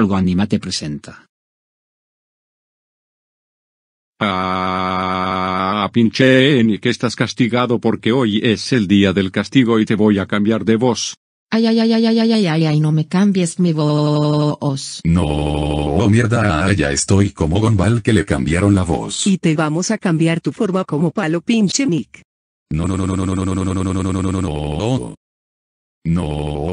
Algo anima te presenta. Ah, pinche y que estás castigado porque hoy es el día del castigo y te voy a cambiar de voz. Ay, ay, ay, ay, ay, ay, ay, ay, no me cambies mi voz. No, mierda, ya estoy como Gonval que le cambiaron la voz. Y te vamos a cambiar tu forma como palo pinche Nick. No, no, no, no, no, no, no, no, no, no, no, no, no, no, no, no. No.